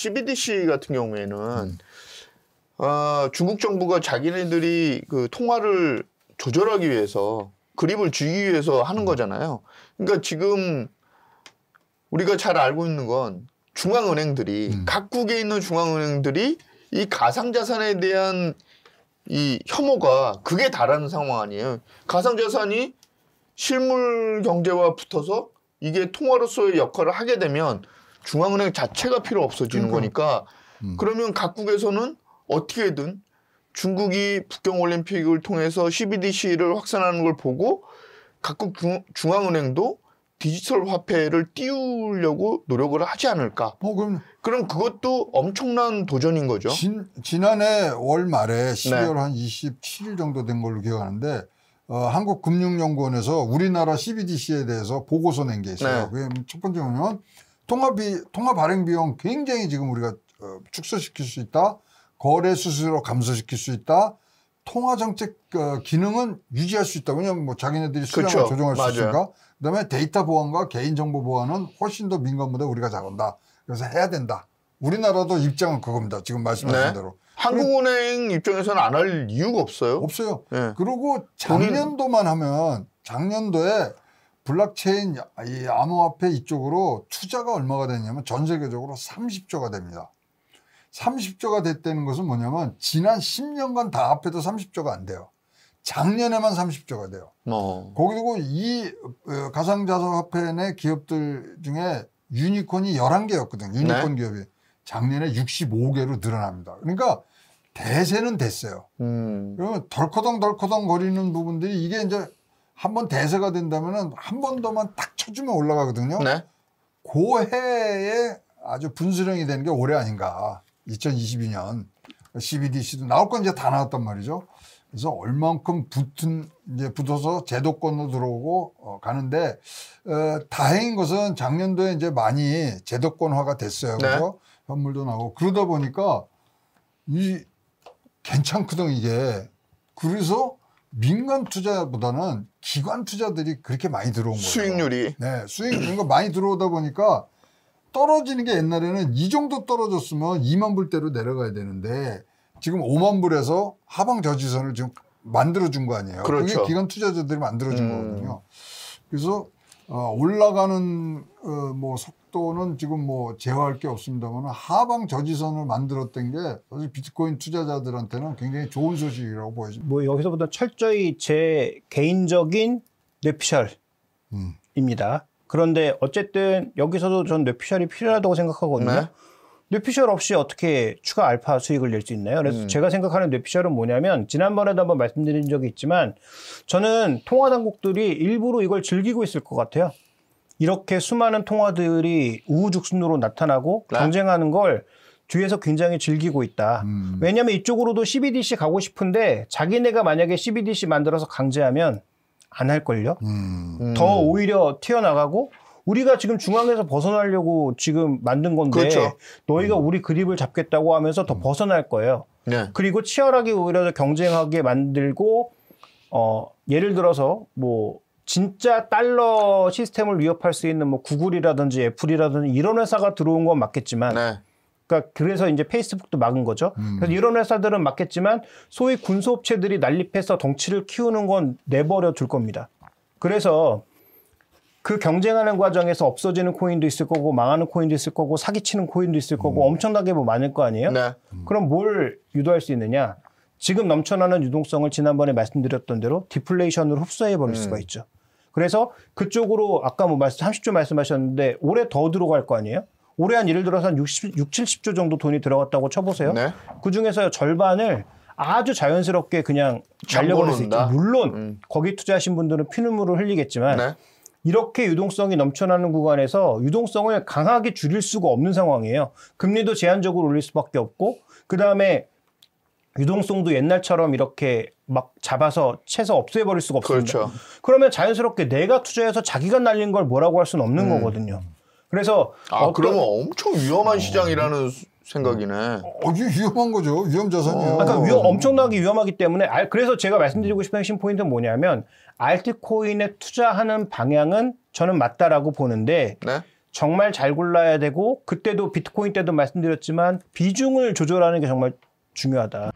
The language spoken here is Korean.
CBDC 같은 경우에는 음. 어, 중국 정부가 자기네들이 그 통화를 조절하기 위해서 그립을 주기 위해서 하는 음. 거잖아요. 그러니까 지금 우리가 잘 알고 있는 건 중앙은행들이 음. 각국에 있는 중앙은행들이 이 가상자산에 대한 이 혐오가 그게 다하는 상황 아니에요. 가상자산이 실물 경제와 붙어서 이게 통화로서의 역할을 하게 되면 중앙은행 자체가 필요 없어지는 그러니까. 거니까 음. 그러면 각국에서는 어떻게든 중국이 북경올림픽을 통해서 CBDC를 확산하는 걸 보고 각국 중,앙은행도 디지털 화폐를 띄우려고 노력을 하지 않을까? 어, 그럼, 그럼 그것도 엄청난 도전인 거죠. 진, 지난해 월 말에 12월 네. 한 27일 정도 된 걸로 기억하는데 어, 한국금융연구원에서 우리나라 CBDC에 대해서 보고서 낸 게 있어요. 네. 그게 첫 번째 보면 통합비 통합 발행 비용 굉장히 지금 우리가 어, 축소시킬 수 있다. 거래 수수료 감소시킬 수 있다. 통화 정책 어, 기능은 유지할 수 있다. 왜냐하면 뭐 자기네들이 수량을 그렇 조정할 맞아요. 수 있으니까. 그다음에 데이터 보안과 개인 정보 보안은 훨씬 더 민간보다 우리가 잘한다. 그래서 해야 된다. 우리나라도 입장은 그겁니다. 지금 말씀하신 네. 대로. 한국은행 입장에서는 안 할 이유가 없어요. 없어요. 네. 그리고 작년도만 하면 작년도에 블록체인 이 암호화폐 이쪽으로 투자가 얼마가 됐냐면 전 세계적으로 30조가 됩니다. 30조가 됐다는 것은 뭐냐면 지난 10년간 다 합해도 30조가 안 돼요. 작년에만 30조가 돼요. 어. 거기도이 어, 가상자산화폐 내 기업들 중에 유니콘이 11개였거든. 요 유니콘 네? 기업이. 작년에 65개로 늘어납니다. 그러니까 대세는 됐어요. 음. 그러면 덜커덩 덜커덩 거리는 부분들이 이게 이제 한번 대세가 된다면은 한 번 더만 딱 쳐주면 올라가거든요. 네. 그 해에 아주 분수령이 되는 게 올해 아닌가. 2022년 CBDC도 나올 건 이제 다 나왔단 말이죠. 그래서 얼만큼 붙은 이제 붙어서 제도권으로 들어오고 어, 가는데 어, 다행인 것은 작년도에 이제 많이 제도권화가 됐어요. 그래서 네. 현물도 나오고 그러다 보니까 이 괜찮거든 이게. 그래서 민간 투자보다는 기관 투자들이 그렇게 많이 들어온 거예요. 수익률이. 네, 수익 이런 거 많이 들어오다 보니까 떨어지는 게 옛날에는 이 정도 떨어졌으면 2만 불대로 내려가야 되는데 지금 5만 불에서 하방 저지선을 지금 만들어준 거 아니에요. 그렇죠. 그게 기관 투자자들이 만들어준 음. 거거든요. 그래서 어, 올라가는 어, 뭐 속도는 지금 뭐 제어할 게 없습니다만 하방 저지선을 만들었던 게 사실 비트코인 투자자들한테는 굉장히 좋은 소식이라고 보여집니다. 뭐 여기서부터 철저히 제 개인적인 뇌피셜입니다. 음. 그런데 어쨌든 여기서도 전 뇌피셜이 필요하다고 생각하거든요. 네. 뇌피셜 없이 어떻게 추가 알파 수익을 낼 수 있나요? 그래서 음. 제가 생각하는 뇌피셜은 뭐냐면 지난번에도 한번 말씀드린 적이 있지만 저는 통화 당국들이 일부러 이걸 즐기고 있을 것 같아요. 이렇게 수많은 통화들이 우후죽순으로 나타나고 네. 경쟁하는 걸 뒤에서 굉장히 즐기고 있다. 음. 왜냐하면 이쪽으로도 CBDC 가고 싶은데 자기네가 만약에 CBDC 만들어서 강제하면 안 할걸요. 음. 더 오히려 튀어나가고 우리가 지금 중앙에서 벗어나려고 지금 만든 건데 그렇죠. 너희가 음. 우리 그립을 잡겠다고 하면서 더 음. 벗어날 거예요. 네. 그리고 치열하게 오히려 경쟁하게 만들고 어 예를 들어서 뭐 진짜 달러 시스템을 위협할 수 있는 뭐 구글이라든지 애플이라든지 이런 회사가 들어온 건 맞겠지만 네. 그러니까 그래서 이제 페이스북도 막은 거죠. 음. 그래서 이런 회사들은 막겠지만 소위 군소업체들이 난립해서 덩치를 키우는 건 내버려 둘 겁니다. 그래서 그 경쟁하는 과정에서 없어지는 코인도 있을 거고 망하는 코인도 있을 거고 사기치는 코인도 있을 거고 음. 엄청나게 뭐 많을 거 아니에요? 네. 음. 그럼 뭘 유도할 수 있느냐? 지금 넘쳐나는 유동성을 지난번에 말씀드렸던 대로 디플레이션으로 흡수해 버릴 음. 수가 있죠. 그래서 그쪽으로 아까 뭐 말씀 30조 말씀하셨는데 올해 더 들어갈 거 아니에요? 올해 한 예를 들어서 한 60, 6, 70조 정도 돈이 들어갔다고 쳐보세요. 네. 그 중에서 절반을 아주 자연스럽게 그냥 잘려버릴 수 있죠. 물론 음. 거기 투자하신 분들은 피눈물을 흘리겠지만 네. 이렇게 유동성이 넘쳐나는 구간에서 유동성을 강하게 줄일 수가 없는 상황이에요. 금리도 제한적으로 올릴 수밖에 없고 그 다음에 유동성도 옛날처럼 이렇게 막 잡아서 채서 없애버릴 수가 없습니다. 그렇죠. 그러면 자연스럽게 내가 투자해서 자기가 날린 걸 뭐라고 할 수는 없는 음. 거거든요. 그래서 아 어떤... 그러면 엄청 위험한 어... 시장이라는 생각이네. 아주 어, 어, 위험한 거죠. 위험 자산이에요. 아, 그러니까 위험, 엄청나게 위험하기 때문에 아, 그래서 제가 말씀드리고 싶은 핵심 포인트는 뭐냐면 알트코인에 투자하는 방향은 저는 맞다라고 보는데 네? 정말 잘 골라야 되고 그때도 비트코인 때도 말씀드렸지만 비중을 조절하는 게 정말 중요하다.